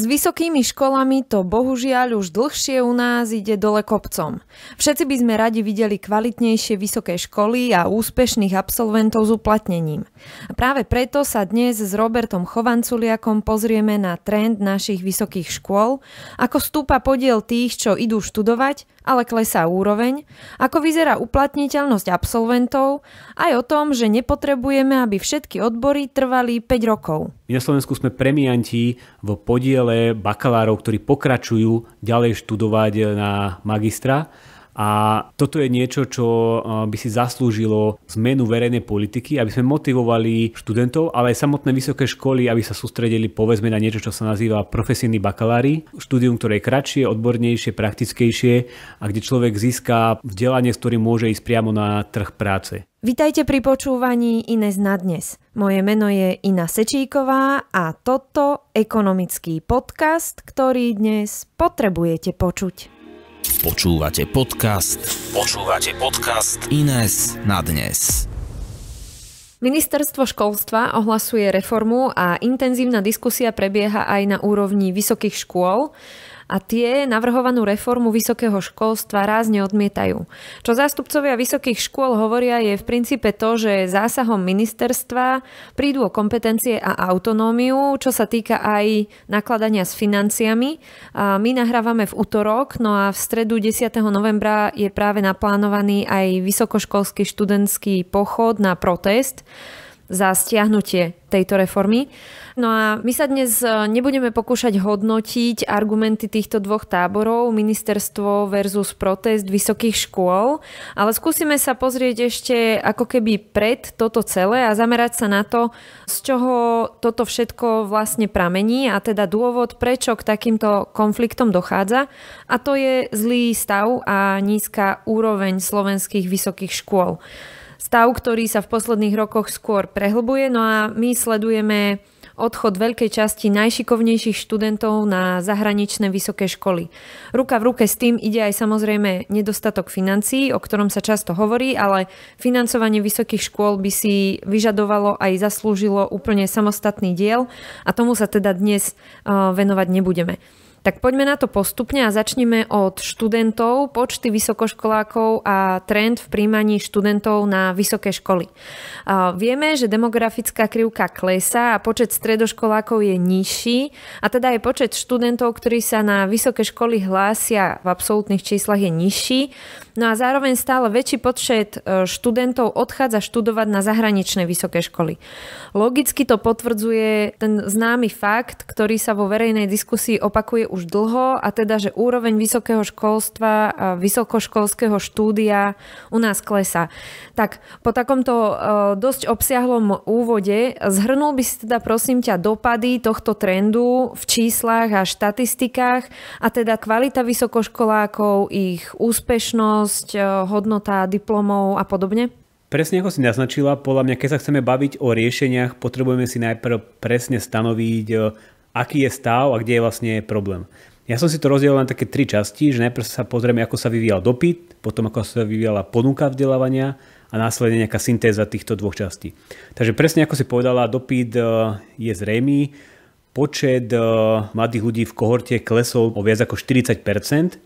S vysokými školami to bohužiaľ už dlhšie u nás ide dole kopcom. Všetci by sme radi videli kvalitnejšie vysoké školy a úspešných absolventov s uplatnením. A práve preto sa dnes s Robertom Chovanculiakom pozrieme na trend našich vysokých škôl, ako stúpa podiel tých, čo idú študovať, ale klesá úroveň, ako vyzerá uplatniteľnosť absolventov, aj o tom, že nepotrebujeme, aby všetky odbory trvali 5 rokov. My na Slovensku sme premianti v podiele bakalárov, ktorí pokračujú ďalej študovať na magistra. A toto je niečo, čo by si zaslúžilo zmenu verejnej politiky, aby sme motivovali študentov, ale aj samotné vysoké školy, aby sa sústredili povedzme na niečo, čo sa nazýva profesijný bakalári, štúdium, ktoré je kratšie, odbornejšie, praktickejšie a kde človek získa vzdelanie, s ktorým môže ísť priamo na trh práce. Vítajte pri počúvaní Ines na dnes. Moje meno je Ina Sečíková a toto ekonomický podcast, ktorý dnes potrebujete počuť. Počúvate podcast, počúvate podcast Ines na dnes. Ministerstvo školstva ohlasuje reformu a intenzívna diskusia prebieha aj na úrovni vysokých škôl a tie navrhovanú reformu vysokého školstva rázne odmietajú. Čo zástupcovia vysokých škôl hovoria je v princípe to, že zásahom ministerstva prídu o kompetencie a autonómiu, čo sa týka aj nakladania s financiami. A my nahrávame v útorok, no a v stredu 10. novembra je práve naplánovaný aj vysokoškolský študentský pochod na protest za stiahnutie tejto reformy. No a my sa dnes e, nebudeme pokúšať hodnotiť argumenty týchto dvoch táborov, ministerstvo versus protest vysokých škôl, ale skúsime sa pozrieť ešte ako keby pred toto celé a zamerať sa na to, z čoho toto všetko vlastne pramení a teda dôvod, prečo k takýmto konfliktom dochádza. A to je zlý stav a nízka úroveň slovenských vysokých škôl. Stav, ktorý sa v posledných rokoch skôr prehlbuje, no a my sledujeme odchod veľkej časti najšikovnejších študentov na zahraničné vysoké školy. Ruka v ruke s tým ide aj samozrejme nedostatok financií, o ktorom sa často hovorí, ale financovanie vysokých škôl by si vyžadovalo aj zaslúžilo úplne samostatný diel a tomu sa teda dnes eh, venovať nebudeme. Tak poďme na to postupne a začneme od študentov, počty vysokoškolákov a trend v príjmaní študentov na vysoké školy. Vieme, že demografická krivka klesá a počet stredoškolákov je nižší a teda aj počet študentov, ktorí sa na vysoké školy hlásia v absolútnych číslach je nižší. No a zároveň stále väčší počet e, študentov odchádza študovať na zahraničné vysoké školy. Logicky to potvrdzuje ten známy fakt, ktorý sa vo verejnej diskusii opakuje už dlho a teda, že úroveň vysokého školstva, a vysokoškolského štúdia u nás klesá. Tak po takomto e, dosť obsiahlom úvode zhrnul by si teda prosím ťa dopady tohto trendu v číslach a štatistikách a teda kvalita vysokoškolákov, ich úspešnosť, e, hodnota diplomov a podobne? Presne ako si naznačila, podľa mňa, keď sa chceme baviť o riešeniach, potrebujeme si najprv presne stanoviť, e, aký je stav a kde je vlastne problém. Ja som si to rozdielal na také tri časti, že najprv sa pozrieme, ako sa vyvíjal dopyt, potom ako sa vyvíjala ponuka vzdelávania a následne nejaká syntéza týchto dvoch častí. Takže presne ako si povedala, dopyt e, je zrejmý, počet e, mladých ľudí v kohorte klesol o viac ako 40%,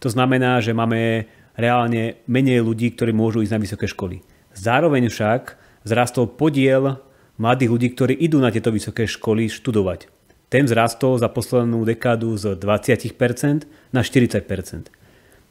to znamená, že máme reálne menej ľudí, ktorí môžu ísť na vysoké školy. Zároveň však zrastol podiel mladých ľudí, ktorí idú na tieto vysoké školy študovať ten vzrastol za poslednú dekádu z 20% na 40%.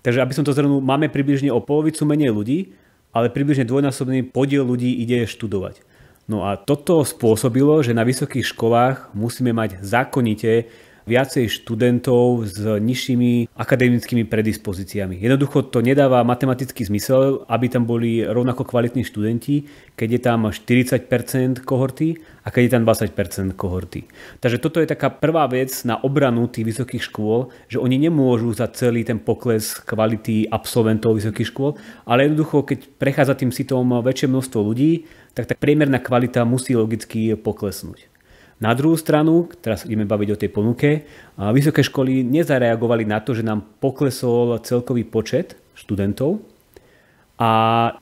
Takže aby som to zhrnul, máme približne o polovicu menej ľudí, ale približne dvojnásobný podiel ľudí ide študovať. No a toto spôsobilo, že na vysokých školách musíme mať zákonite viacej študentov s nižšími akademickými predispozíciami. Jednoducho to nedáva matematický zmysel, aby tam boli rovnako kvalitní študenti, keď je tam 40% kohorty a keď je tam 20% kohorty. Takže toto je taká prvá vec na obranu tých vysokých škôl, že oni nemôžu za celý ten pokles kvality absolventov vysokých škôl, ale jednoducho, keď prechádza tým sitom väčšie množstvo ľudí, tak tá priemerná kvalita musí logicky poklesnúť. Na druhú stranu, teraz ideme baviť o tej ponuke, vysoké školy nezareagovali na to, že nám poklesol celkový počet študentov a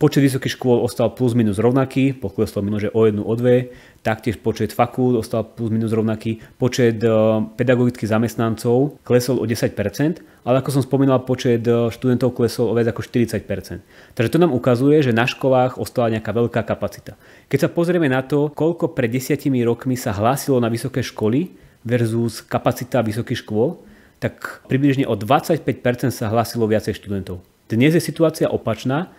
počet vysokých škôl ostal plus minus rovnaký, poklesol že o jednu, o dve. Taktiež počet fakult ostal plus minus rovnaký. Počet e, pedagogických zamestnancov klesol o 10%, ale ako som spomínal, počet e, študentov klesol o viac ako 40%. Takže to nám ukazuje, že na školách ostala nejaká veľká kapacita. Keď sa pozrieme na to, koľko pred desiatimi rokmi sa hlásilo na vysoké školy versus kapacita vysokých škôl, tak približne o 25% sa hlásilo viacej študentov. Dnes je situácia opačná,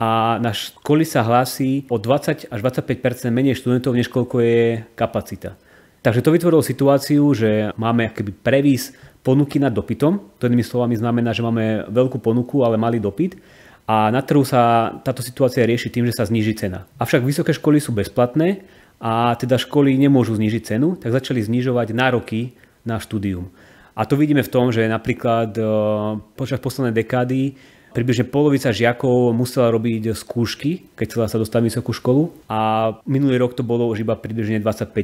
a na školy sa hlási o 20 až 25 menej študentov, než koľko je kapacita. Takže to vytvorilo situáciu, že máme akýby previs ponuky nad dopytom. To inými slovami znamená, že máme veľkú ponuku, ale malý dopyt. A na trhu sa táto situácia rieši tým, že sa zniží cena. Avšak vysoké školy sú bezplatné a teda školy nemôžu znížiť cenu, tak začali znižovať nároky na štúdium. A to vidíme v tom, že napríklad eh, počas poslednej dekády Približne polovica žiakov musela robiť skúšky, keď chcela sa dostať vysokú školu a minulý rok to bolo už iba približne 25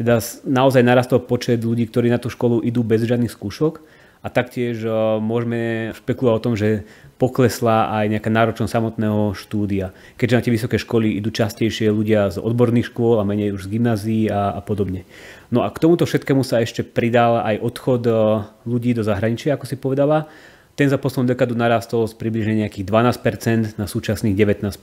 Teda naozaj narastol počet ľudí, ktorí na tú školu idú bez žiadnych skúšok a taktiež e, môžeme špekulovať o tom, že poklesla aj nejaká náročnosť samotného štúdia. Keďže na tie vysoké školy idú častejšie ľudia z odborných škôl a menej už z gymnázií a, a podobne. No a k tomuto všetkému sa ešte pridal aj odchod e, ľudí do zahraničia, ako si povedala, ten za poslednú dekadu narastol z približne nejakých 12% na súčasných 19%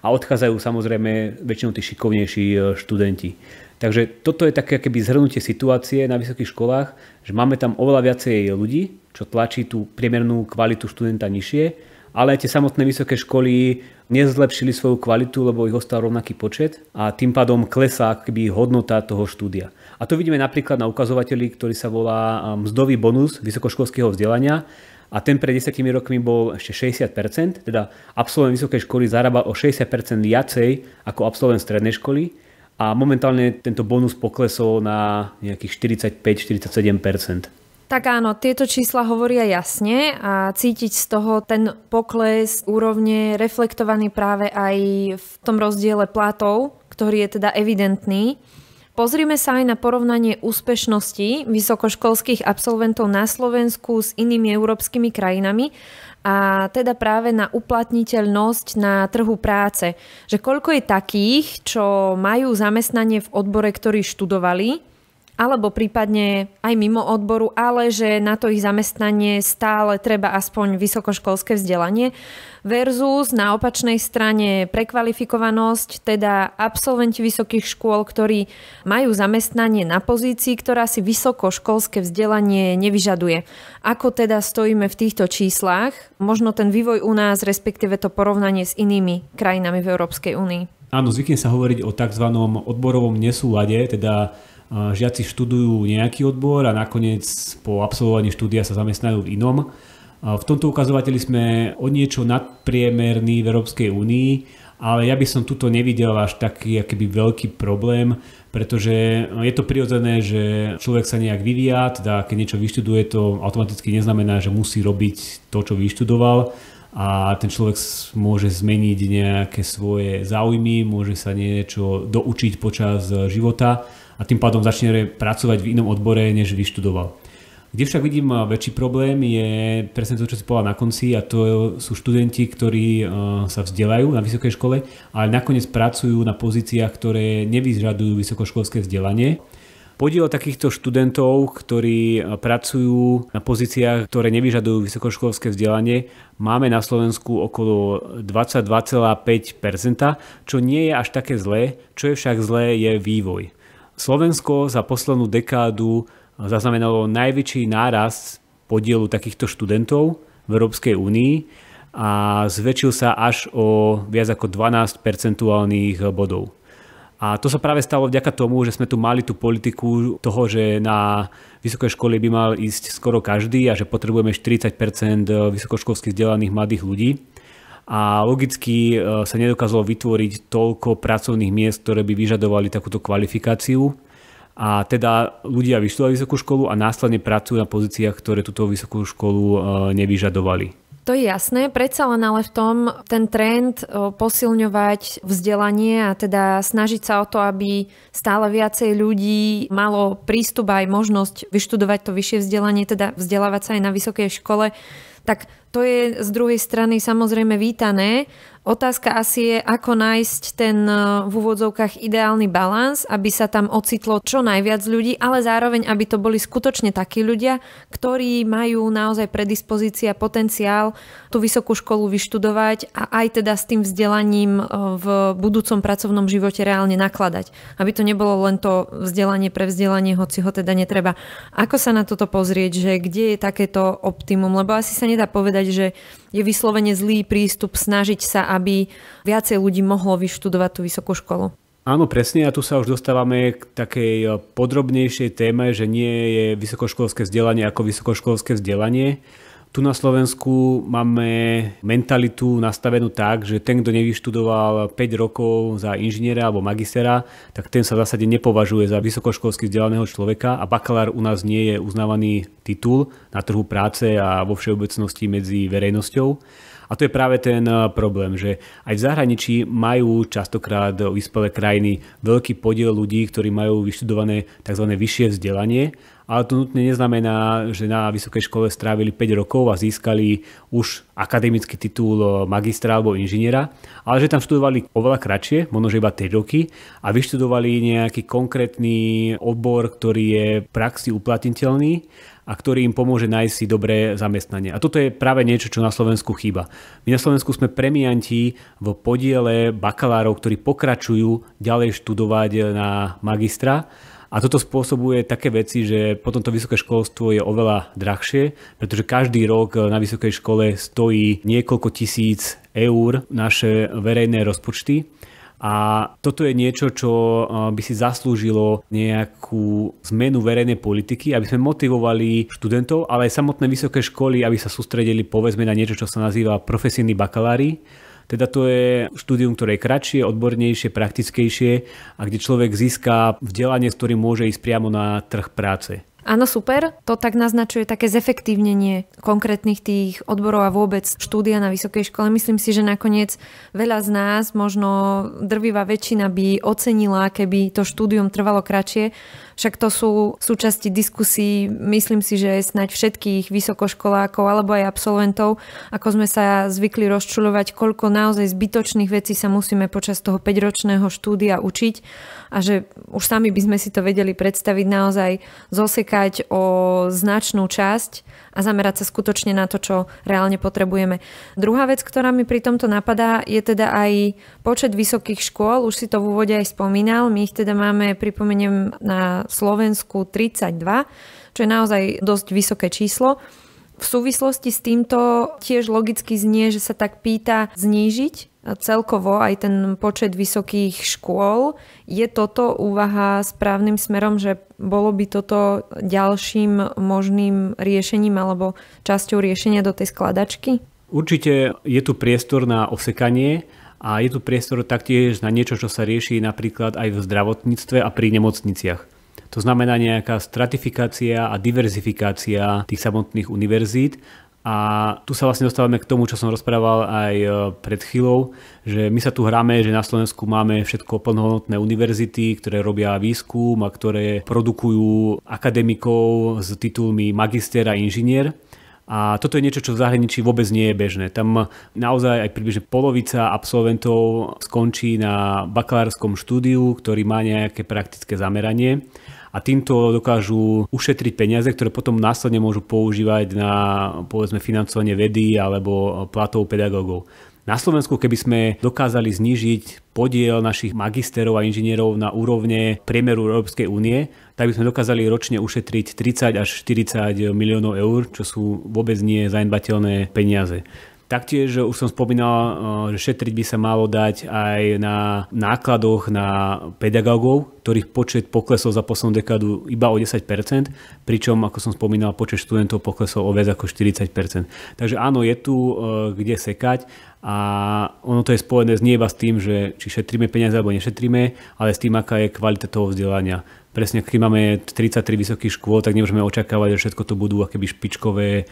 a odchádzajú samozrejme väčšinou tí šikovnejší e, študenti. Takže toto je také keby zhrnutie situácie na vysokých školách, že máme tam oveľa viacej ľudí, čo tlačí tú priemernú kvalitu študenta nižšie, ale tie samotné vysoké školy nezlepšili svoju kvalitu, lebo ich ostal rovnaký počet a tým pádom klesá akoby hodnota toho štúdia. A to vidíme napríklad na ukazovateli, ktorý sa volá mzdový bonus vysokoškolského vzdelania a ten pred 10 rokmi bol ešte 60%, teda absolvent vysokej školy zarábal o 60% viacej ako absolvent strednej školy a momentálne tento bonus poklesol na nejakých 45-47%. Tak áno, tieto čísla hovoria jasne a cítiť z toho ten pokles úrovne reflektovaný práve aj v tom rozdiele platov, ktorý je teda evidentný. Pozrime sa aj na porovnanie úspešnosti vysokoškolských absolventov na Slovensku s inými európskymi krajinami a teda práve na uplatniteľnosť na trhu práce. Že koľko je takých, čo majú zamestnanie v odbore, ktorý študovali, alebo prípadne aj mimo odboru, ale že na to ich zamestnanie stále treba aspoň vysokoškolské vzdelanie versus na opačnej strane prekvalifikovanosť, teda absolventi vysokých škôl, ktorí majú zamestnanie na pozícii, ktorá si vysokoškolské vzdelanie nevyžaduje. Ako teda stojíme v týchto číslach? Možno ten vývoj u nás, respektíve to porovnanie s inými krajinami v Európskej únii. Áno, zvykne sa hovoriť o tzv. odborovom nesúlade, teda žiaci študujú nejaký odbor a nakoniec po absolvovaní štúdia sa zamestnajú v inom. V tomto ukazovateli sme o niečo nadpriemerní v Európskej únii, ale ja by som tuto nevidel až taký akýby veľký problém, pretože je to prirodzené, že človek sa nejak vyvíja, teda keď niečo vyštuduje, to automaticky neznamená, že musí robiť to, čo vyštudoval a ten človek môže zmeniť nejaké svoje záujmy, môže sa niečo doučiť počas života a tým pádom začne pracovať v inom odbore, než vyštudoval. Kde však vidím eh, väčší problém je presne to, čo si povedal na konci a to sú študenti, ktorí eh, sa vzdelajú na vysokej škole, ale nakoniec pracujú na pozíciách, ktoré nevyžadujú vysokoškolské vzdelanie. Podiel takýchto študentov, ktorí eh, pracujú na pozíciách, ktoré nevyžadujú vysokoškolské vzdelanie, máme na Slovensku okolo 22,5%, čo nie je až také zlé, čo je však zlé je vývoj. Slovensko za poslednú dekádu zaznamenalo najväčší nárast podielu takýchto študentov v Európskej únii a zväčšil sa až o viac ako 12 percentuálnych bodov. A to sa práve stalo vďaka tomu, že sme tu mali tú politiku toho, že na vysokej škole by mal ísť skoro každý a že potrebujeme 40 vysokoškolských vzdelaných mladých ľudí a logicky e, sa nedokázalo vytvoriť toľko pracovných miest, ktoré by vyžadovali takúto kvalifikáciu. A teda ľudia vyštudovali vysokú školu a následne pracujú na pozíciách, ktoré túto vysokú školu e, nevyžadovali. To je jasné, predsa len ale v tom ten trend e, posilňovať vzdelanie a teda snažiť sa o to, aby stále viacej ľudí malo prístup aj možnosť vyštudovať to vyššie vzdelanie, teda vzdelávať sa aj na vysokej škole, tak to je z druhej strany samozrejme vítané, Otázka asi je, ako nájsť ten e, v úvodzovkách ideálny balans, aby sa tam ocitlo čo najviac ľudí, ale zároveň, aby to boli skutočne takí ľudia, ktorí majú naozaj predispozícia, potenciál tú vysokú školu vyštudovať a aj teda s tým vzdelaním e, v budúcom pracovnom živote reálne nakladať. Aby to nebolo len to vzdelanie pre vzdelanie, hoci ho teda netreba. Ako sa na toto pozrieť, že kde je takéto optimum? Lebo asi sa nedá povedať, že je vyslovene zlý prístup snažiť sa, aby viacej ľudí mohlo vyštudovať tú vysokú školu. Áno, presne, a tu sa už dostávame k takej e, podrobnejšej téme, že nie je vysokoškolské vzdelanie ako vysokoškolské vzdelanie, tu na Slovensku máme mentalitu nastavenú tak, že ten, kto nevyštudoval 5 rokov za inžiniera alebo magistera, tak ten sa v zásade nepovažuje za vysokoškolsky vzdelaného človeka a bakalár u nás nie je uznávaný titul na trhu práce a vo všeobecnosti medzi verejnosťou. A to je práve ten eh, problém, že aj v zahraničí majú častokrát vyspelé krajiny veľký podiel ľudí, ktorí majú vyštudované tzv. vyššie vzdelanie ale to nutne neznamená, že na vysokej škole strávili 5 rokov a získali už akademický titul eh, magistra alebo inžiniera, ale že tam študovali oveľa kratšie, možno že iba 3 roky a vyštudovali nejaký konkrétny odbor, ktorý je v praxi uplatniteľný a ktorý im pomôže nájsť si dobré zamestnanie. A toto je práve niečo, čo na Slovensku chýba. My na Slovensku sme premianti v podiele bakalárov, ktorí pokračujú ďalej študovať na magistra a toto spôsobuje také veci, že potom to vysoké školstvo je oveľa drahšie, pretože každý rok na vysokej škole stojí niekoľko tisíc eur naše verejné rozpočty. A toto je niečo, čo eh, by si zaslúžilo nejakú zmenu verejnej politiky, aby sme motivovali študentov, ale aj samotné vysoké školy, aby sa sústredili povedzme na niečo, čo sa nazýva profesijný bakalári teda to je štúdium, ktoré je kratšie, odbornejšie, praktickejšie a kde človek získa vzdelanie, s ktorým môže ísť priamo na trh práce. Áno, super. To tak naznačuje také zefektívnenie konkrétnych tých odborov a vôbec štúdia na vysokej škole. Myslím si, že nakoniec veľa z nás, možno drvivá väčšina by ocenila, keby to štúdium trvalo kratšie, však to sú súčasti diskusí, myslím si, že snať všetkých vysokoškolákov alebo aj absolventov, ako sme sa zvykli rozčulovať, koľko naozaj zbytočných vecí sa musíme počas toho 5-ročného štúdia učiť a že už sami by sme si to vedeli predstaviť naozaj zosekať o značnú časť a zamerať sa skutočne na to, čo reálne potrebujeme. Druhá vec, ktorá mi pri tomto napadá, je teda aj počet vysokých škôl. Už si to v úvode aj spomínal. My ich teda máme, pripomeniem, na Slovensku 32, čo je naozaj dosť vysoké číslo. V súvislosti s týmto tiež logicky znie, že sa tak pýta znížiť celkovo aj ten počet vysokých škôl. Je toto úvaha správnym smerom, že bolo by toto ďalším možným riešením alebo časťou riešenia do tej skladačky? Určite je tu priestor na osekanie a je tu priestor taktiež na niečo, čo sa rieši napríklad aj v zdravotníctve a pri nemocniciach. To znamená nejaká stratifikácia a diverzifikácia tých samotných univerzít a tu sa vlastne dostávame k tomu, čo som rozprával aj e, pred chvíľou, že my sa tu hráme, že na Slovensku máme všetko plnohodnotné univerzity, ktoré robia výskum a ktoré produkujú akademikov s titulmi magister a inžinier. A toto je niečo, čo v zahraničí vôbec nie je bežné. Tam naozaj aj približne polovica absolventov skončí na bakalárskom štúdiu, ktorý má nejaké praktické zameranie a týmto dokážu ušetriť peniaze, ktoré potom následne môžu používať na povedzme financovanie vedy alebo platov pedagógov. Na Slovensku, keby sme dokázali znížiť podiel našich magisterov a inžinierov na úrovne priemeru Európskej únie, tak by sme dokázali ročne ušetriť 30 až 40 miliónov eur, čo sú vôbec nie zanedbateľné peniaze. Taktiež už som spomínal, eh, že šetriť by sa malo dať aj na nákladoch na pedagógov, ktorých počet poklesol za poslednú dekádu iba o 10%, pričom, ako som spomínal, počet študentov poklesol o viac ako 40%. Takže áno, je tu e, kde sekať a ono to je spojené nie iba s tým, že či šetríme peniaze alebo nešetríme, ale s tým, aká je kvalita toho vzdelania. Presne, keď máme 33 vysokých škôl, tak nemôžeme očakávať, že všetko to budú akéby špičkové e,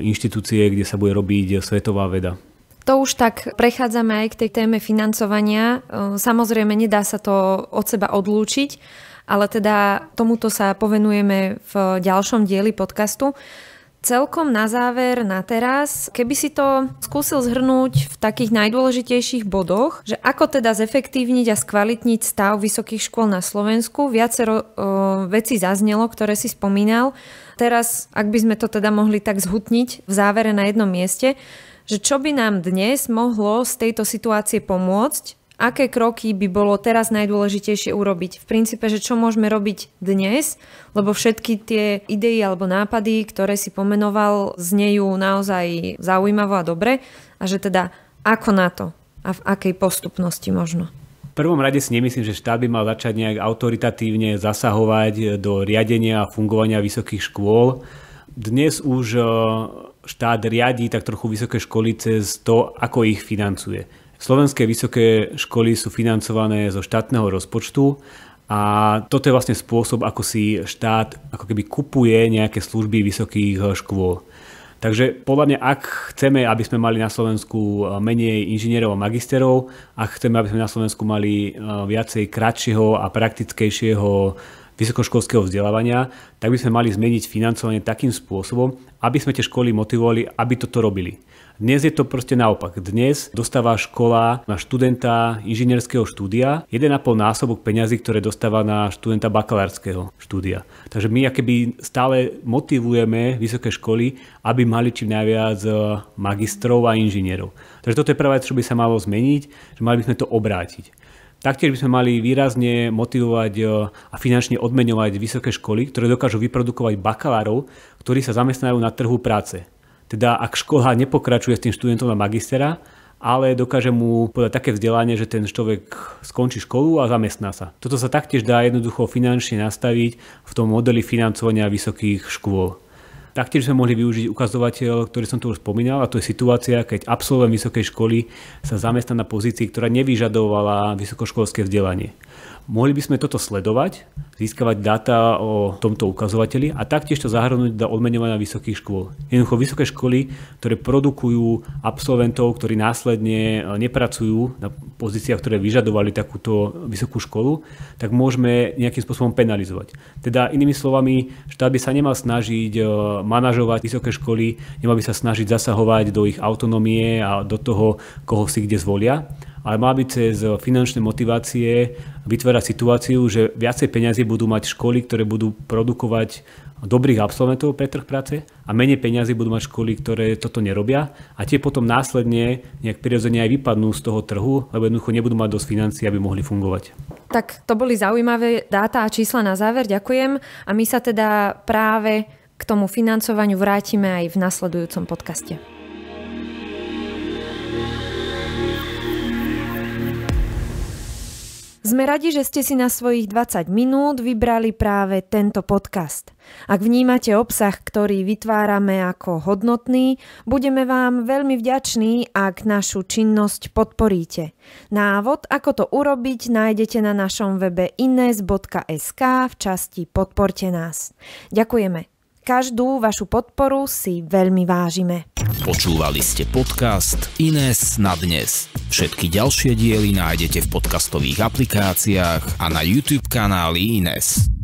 inštitúcie, kde sa bude robiť svetová veda. To už tak prechádzame aj k tej téme financovania. Ehm, samozrejme, nedá sa to od seba odlúčiť, ale teda tomuto sa povenujeme v ďalšom dieli podcastu. Celkom na záver, na teraz, keby si to skúsil zhrnúť v takých najdôležitejších bodoch, že ako teda zefektívniť a skvalitniť stav vysokých škôl na Slovensku, viacero e, vecí zaznelo, ktoré si spomínal. Teraz, ak by sme to teda mohli tak zhutniť v závere na jednom mieste, že čo by nám dnes mohlo z tejto situácie pomôcť, aké kroky by bolo teraz najdôležitejšie urobiť. V princípe, že čo môžeme robiť dnes, lebo všetky tie idei alebo nápady, ktoré si pomenoval, znejú naozaj zaujímavo a dobre a že teda ako na to a v akej postupnosti možno. V prvom rade si nemyslím, že štát by mal začať nejak autoritatívne zasahovať do riadenia a fungovania vysokých škôl. Dnes už štát riadi tak trochu vysoké školy cez to, ako ich financuje. Slovenské vysoké školy sú financované zo štátneho rozpočtu a toto je vlastne spôsob, ako si štát ako keby kupuje nejaké služby vysokých škôl. Takže podľa mňa, ak chceme, aby sme mali na Slovensku e, menej inžinierov a magisterov, ak chceme, aby sme na Slovensku mali e, viacej kratšieho a praktickejšieho vysokoškolského vzdelávania, tak by sme mali zmeniť financovanie takým spôsobom, aby sme tie školy motivovali, aby toto robili. Dnes je to proste naopak. Dnes dostáva škola na študenta inžinierského štúdia 1,5 násobok peňazí, ktoré dostáva na študenta bakalárskeho štúdia. Takže my akéby stále motivujeme vysoké školy, aby mali čím najviac e, magistrov a inžinierov. Takže toto je prvá vec, čo by sa malo zmeniť, že mali by sme to obrátiť. Taktiež by sme mali výrazne motivovať e, a finančne odmeňovať vysoké školy, ktoré dokážu vyprodukovať bakalárov, ktorí sa zamestnajú na trhu práce. Teda ak škola nepokračuje s tým študentom na magistera, ale dokáže mu podať také vzdelanie, že ten človek skončí školu a zamestná sa. Toto sa taktiež dá jednoducho finančne nastaviť v tom modeli financovania vysokých škôl. Taktiež sme mohli využiť ukazovateľ, ktorý som tu už spomínal, a to je situácia, keď absolvent vysokej školy sa zamestná na pozícii, ktorá nevyžadovala vysokoškolské vzdelanie. Mohli by sme toto sledovať, získavať dáta o tomto ukazovateli a taktiež to zahrnúť do odmenovania vysokých škôl. Jednoducho vysoké školy, ktoré produkujú absolventov, ktorí následne e, nepracujú na pozíciách, ktoré vyžadovali takúto vysokú školu, tak môžeme nejakým spôsobom penalizovať. Teda inými slovami, štát by sa nemal snažiť e, manažovať vysoké školy, nemal by sa snažiť zasahovať do ich autonómie a do toho, koho si kde zvolia, ale mal by cez finančné motivácie vytvárať situáciu, že viacej peniazy budú mať školy, ktoré budú produkovať dobrých absolventov pre trh práce a menej peniazy budú mať školy, ktoré toto nerobia a tie potom následne nejak prirodzene aj vypadnú z toho trhu, lebo jednoducho nebudú mať dosť financí, aby mohli fungovať. Tak to boli zaujímavé dáta a čísla na záver, ďakujem. A my sa teda práve k tomu financovaniu vrátime aj v nasledujúcom podcaste. Sme radi, že ste si na svojich 20 minút vybrali práve tento podcast. Ak vnímate obsah, ktorý vytvárame ako hodnotný, budeme vám veľmi vďační, ak našu činnosť podporíte. Návod, ako to urobiť, nájdete na našom webe ines.sk v časti Podporte nás. Ďakujeme. Každú vašu podporu si veľmi vážime. Počúvali ste podcast Ines na dnes. Všetky ďalšie diely nájdete v podcastových aplikáciách a na YouTube kanáli Ines.